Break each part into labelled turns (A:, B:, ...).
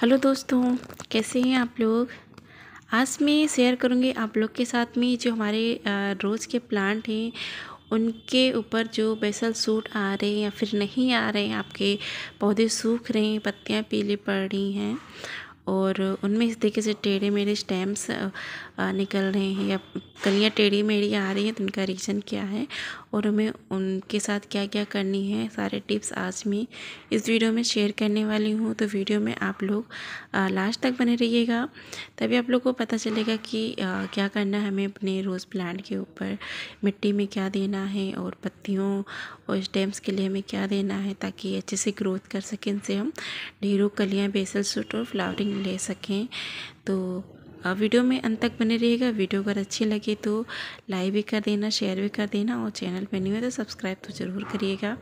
A: hello दोस्तों कैसे हैं आप लोग आज मैं शेयर करूँगी आप लोग के साथ में जो हमारे रोज़ के प्लांट हैं उनके ऊपर जो बेसल सूट आ रहे हैं या फिर नहीं आ रहे हैं आपके पौधे सूख रहे हैं पत्तियाँ पीली पड़ रही हैं और उनमें इस तरीके से टेढ़े मेढ़े स्टेम्स निकल रहे हैं या कलियाँ टेढ़ी मेढ़ी आ रही हैं तो उनका रीज़न क्या है और हमें उनके साथ क्या क्या करनी है सारे टिप्स आज मैं इस वीडियो में शेयर करने वाली हूँ तो वीडियो में आप लोग लास्ट तक बने रहिएगा तभी आप लोग को पता चलेगा कि आ, क्या करना है हमें अपने रोज़ प्लांट के ऊपर मिट्टी में क्या देना है और पत्तियों और स्टेम्स के लिए हमें क्या देना है ताकि अच्छे से ग्रोथ कर सकें इनसे हम ढेरों कलियाँ बेसल सूट और फ्लावरिंग ले सकें तो वीडियो में अंत तक बने रहिएगा वीडियो अगर अच्छी लगे तो लाइक भी कर देना शेयर भी कर देना और चैनल पर नहीं हुए तो सब्सक्राइब तो ज़रूर करिएगा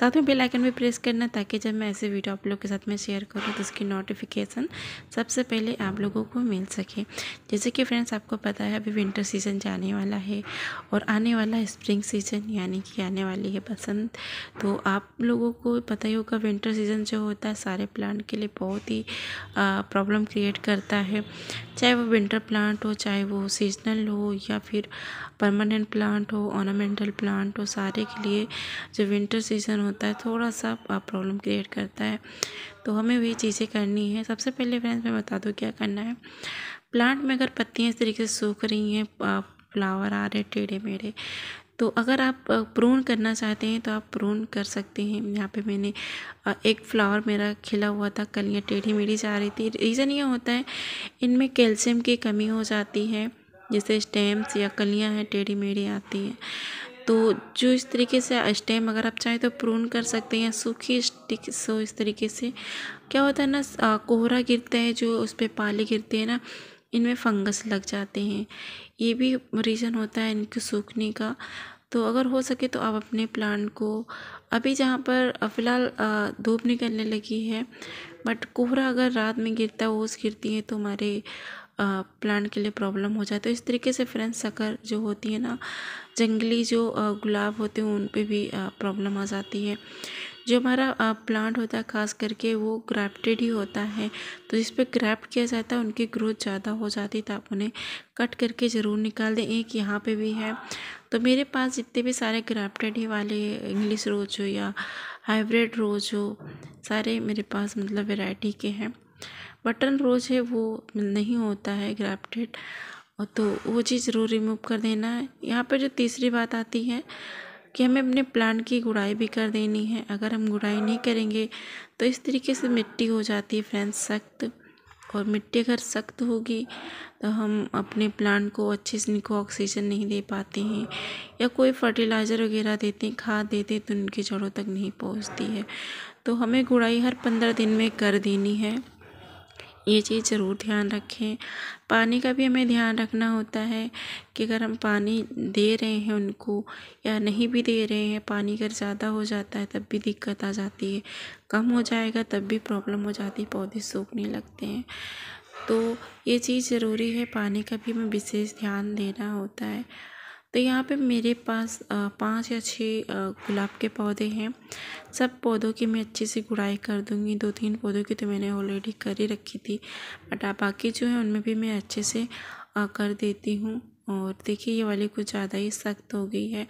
A: साथ में बेल आइकन भी प्रेस करना ताकि जब मैं ऐसे वीडियो आप लोग के साथ में शेयर करूँ तो उसकी नोटिफिकेशन सबसे पहले आप लोगों को मिल सके जैसे कि फ्रेंड्स आपको पता है अभी विंटर सीजन जाने वाला है और आने वाला स्प्रिंग सीजन यानी कि आने वाली है बसंत तो आप लोगों को पता ही होगा विंटर सीजन जो होता है सारे प्लांट के लिए बहुत ही प्रॉब्लम क्रिएट करता है चाहे वो विंटर प्लांट हो चाहे वो सीजनल हो या फिर परमानेंट प्लांट हो ऑर्नामेंटल प्लांट हो सारे के लिए जो विंटर सीज़न होता है थोड़ा सा प्रॉब्लम क्रिएट करता है तो हमें वही चीज़ें करनी है सबसे पहले फ्रेंड्स मैं बता दूँ क्या करना है प्लांट में अगर पत्तियाँ इस तरीके से सूख रही हैं फ्लावर आ रहे टेढ़े मेढ़े तो अगर आप प्रून करना चाहते हैं तो आप प्रून कर सकते हैं यहाँ पे मैंने एक फ्लावर मेरा खिला हुआ था कलियाँ टेढ़ी मेढ़ी जा रही थी रीज़न ये होता है इनमें कैल्शियम की कमी हो जाती है जैसे स्टेम्स या कलियाँ हैं टेढ़ी मेढ़ी आती हैं तो जो इस तरीके से स्टेम अगर आप चाहें तो प्रून कर सकते हैं या सूखी स्टिक सो इस तरीके से क्या होता है ना कोहरा गिरता है जो उस पर पाले गिरते हैं ना इनमें फंगस लग जाते हैं ये भी रीज़न होता है इनके सूखने का तो अगर हो सके तो आप अपने प्लांट को अभी जहाँ पर फ़िलहाल धूप निकलने लगी है बट कोहरा अगर रात में गिरता है ओस गिरती है तो हमारे प्लांट के लिए प्रॉब्लम हो जाती है तो इस तरीके से फ्रेंड्स सकर जो होती है ना जंगली जो गुलाब होते हैं उन पे भी प्रॉब्लम आ जाती है जो हमारा प्लांट होता है ख़ास करके वो ग्राफ्टेड ही होता है तो जिस पर ग्राफ्ट किया जाता है उनकी ग्रोथ ज़्यादा हो जाती है तो आप उन्हें कट करके ज़रूर निकाल दें एक यहाँ पे भी है तो मेरे पास जितने भी सारे ग्राफ्टेड ही वाले इंग्लिश रोज हो या हाइब्रिड रोज हो सारे मेरे पास मतलब वेराइटी के हैं बटन रोज है वो नहीं होता है ग्राफ्टेड तो वो चीज़ ज़रूर रिमूव कर देना है यहाँ पर जो तीसरी बात आती है कि हमें अपने प्लांट की गुड़ाई भी कर देनी है अगर हम गुड़ाई नहीं करेंगे तो इस तरीके से मिट्टी हो जाती है फ्रेंड्स सख्त और मिट्टी अगर सख्त होगी तो हम अपने प्लांट को अच्छे से उनको ऑक्सीजन नहीं दे पाते हैं या कोई फर्टिलाइज़र वगैरह देते हैं खाद देते हैं तो उनकी जड़ों तक नहीं पहुंचती है तो हमें गुड़ाई हर पंद्रह दिन में कर देनी है ये चीज़ ज़रूर ध्यान रखें पानी का भी हमें ध्यान रखना होता है कि अगर हम पानी दे रहे हैं उनको या नहीं भी दे रहे हैं पानी अगर ज़्यादा हो जाता है तब भी दिक्कत आ जाती है कम हो जाएगा तब भी प्रॉब्लम हो जाती है पौधे सूखने लगते हैं तो ये चीज़ ज़रूरी है पानी का भी हमें विशेष ध्यान देना होता है तो यहाँ पे मेरे पास पाँच या छः गुलाब के पौधे हैं सब पौधों की मैं अच्छे से गुड़ाई कर दूँगी दो तीन पौधों की तो मैंने ऑलरेडी कर ही रखी थी बट बाकी जो है उनमें भी मैं अच्छे से कर देती हूँ और देखिए ये वाली कुछ ज़्यादा ही सख्त हो गई है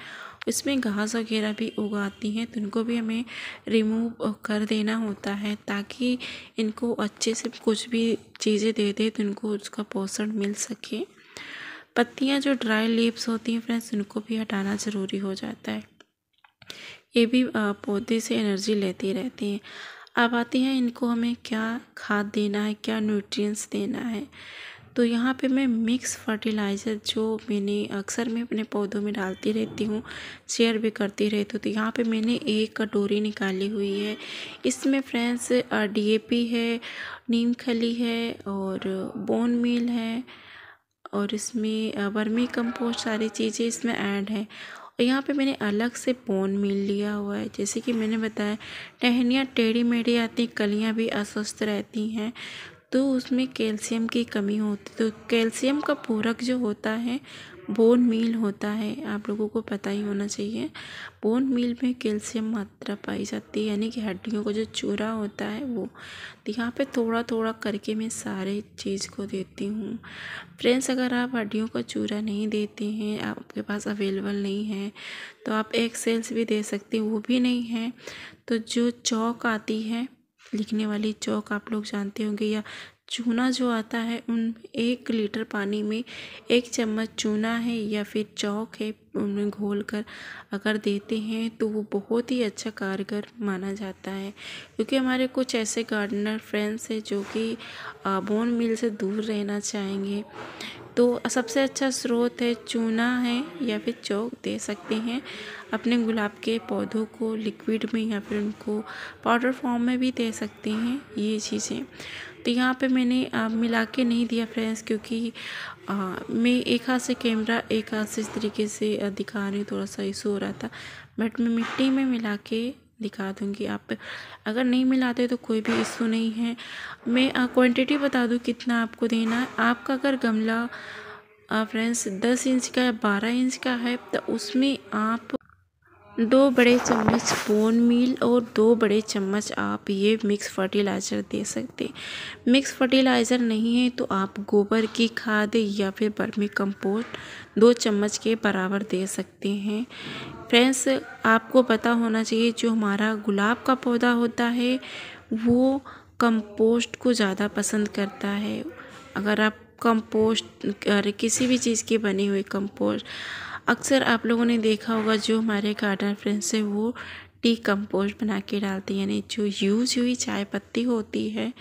A: इसमें घास वगैरह भी उगाती हैं तो उनको भी हमें रिमूव कर देना होता है ताकि इनको अच्छे से कुछ भी चीज़ें दे दे तो उनको उसका पोषण मिल सके पत्तियाँ जो ड्राई लीव्स होती हैं फ्रेंड्स उनको भी हटाना ज़रूरी हो जाता है ये भी पौधे से एनर्जी लेती रहती हैं अब आती हैं इनको हमें क्या खाद देना है क्या न्यूट्रिएंट्स देना है तो यहाँ पे मैं मिक्स फर्टिलाइज़र जो मैंने अक्सर मैं अपने पौधों में डालती रहती हूँ शेयर भी करती रहती हूँ तो यहाँ पे मैंने एक कटोरी निकाली हुई है इसमें फ्रेंड्स डीएपी है नीम खली है और बोन मील है और इसमें वर्मी कम्पोस्ट सारी चीज़ें इसमें ऐड है और यहाँ पे मैंने अलग से पोन मिल लिया हुआ है जैसे कि मैंने बताया टहनियाँ टेढ़ी मेढ़ी आती कलियाँ भी अस्वस्थ रहती हैं तो उसमें कैल्शियम की कमी होती तो कैल्शियम का पूरक जो होता है बोन मील होता है आप लोगों को पता ही होना चाहिए बोन मील में कैल्शियम मात्रा पाई जाती है यानी कि हड्डियों का जो चूरा होता है वो तो यहाँ पर थोड़ा थोड़ा करके मैं सारे चीज़ को देती हूँ फ्रेंड्स अगर आप हड्डियों का चूरा नहीं देते हैं आपके पास अवेलेबल नहीं है तो आप एक सेल्स भी दे सकते हैं वो भी नहीं है तो जो चौक आती है लिखने वाली चौक आप लोग जानते होंगे या चूना जो आता है उन एक लीटर पानी में एक चम्मच चूना है या फिर चौक है उन्हें घोल कर अगर देते हैं तो वो बहुत ही अच्छा कारगर माना जाता है क्योंकि हमारे कुछ ऐसे गार्डनर फ्रेंड्स हैं जो कि बोन मिल से दूर रहना चाहेंगे तो सबसे अच्छा स्रोत है चूना है या फिर चौक दे सकते हैं अपने गुलाब के पौधों को लिक्विड में या फिर उनको पाउडर फॉर्म में भी दे सकते हैं ये चीज़ें तो यहाँ पे मैंने आ, मिला के नहीं दिया फ्रेंड्स क्योंकि आ, मैं एक हाथ से कैमरा एक हाथ से इस तरीके से दिखा रही थोड़ा सा इशू हो रहा था बट मैं मिट्टी में मिला के दिखा दूँगी आप अगर नहीं मिलाते तो कोई भी इशू नहीं है मैं क्वांटिटी बता दूँ कितना आपको देना है आपका अगर गमला फ्रेंड्स दस इंच का या बारह इंच का है तो उसमें आप दो बड़े चम्मच बोन मील और दो बड़े चम्मच आप ये मिक्स फर्टिलाइज़र दे सकते मिक्स फर्टिलाइज़र नहीं है तो आप गोबर की खाद या फिर बर्मी कंपोस्ट दो चम्मच के बराबर दे सकते हैं फ्रेंड्स आपको पता होना चाहिए जो हमारा गुलाब का पौधा होता है वो कंपोस्ट को ज़्यादा पसंद करता है अगर आप कंपोस्ट किसी भी चीज़ के बने हुए कंपोस्ट अक्सर आप लोगों ने देखा होगा जो हमारे गार्डन फ्रेंड्स है वो टी कंपोस्ट बना के डालते हैं यानी जो यूज हुई चाय पत्ती होती है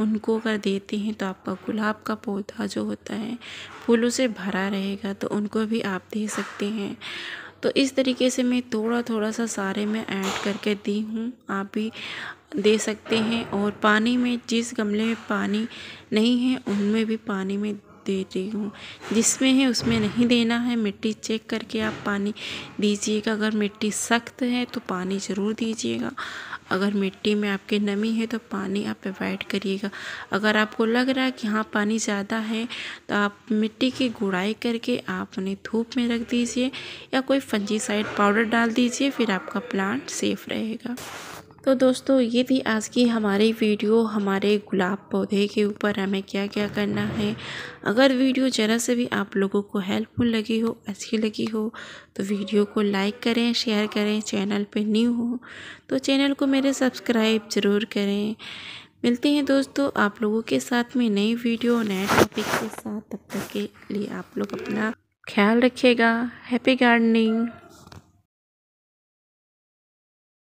A: उनको अगर देते हैं तो आपका गुलाब का पौधा जो होता है फूलों से भरा रहेगा तो उनको भी आप दे सकते हैं तो इस तरीके से मैं थोड़ा थोड़ा सा सारे में ऐड करके दी हूँ आप भी दे सकते हैं और पानी में जिस गमले में पानी नहीं है उनमें भी पानी में दे रही हूँ जिसमें है उसमें नहीं देना है मिट्टी चेक करके आप पानी दीजिएगा अगर मिट्टी सख्त है तो पानी ज़रूर दीजिएगा अगर मिट्टी में आपके नमी है तो पानी आप अवॉइड करिएगा अगर आपको लग रहा है कि हाँ पानी ज़्यादा है तो आप मिट्टी की गुड़ाई करके आप उन्हें धूप में रख दीजिए या कोई फंजीसाइड पाउडर डाल दीजिए फिर आपका प्लांट सेफ रहेगा तो दोस्तों ये थी आज की हमारी वीडियो हमारे गुलाब पौधे के ऊपर हमें क्या क्या करना है अगर वीडियो ज़रा से भी आप लोगों को हेल्पफुल लगी हो अच्छी लगी हो तो वीडियो को लाइक करें शेयर करें चैनल पे न्यू हो तो चैनल को मेरे सब्सक्राइब ज़रूर करें मिलते हैं दोस्तों आप लोगों के साथ में नई वीडियो नए टॉपिक के साथ तब तक के लिए आप लोग अपना ख्याल रखिएगा हैप्पी गार्डनिंग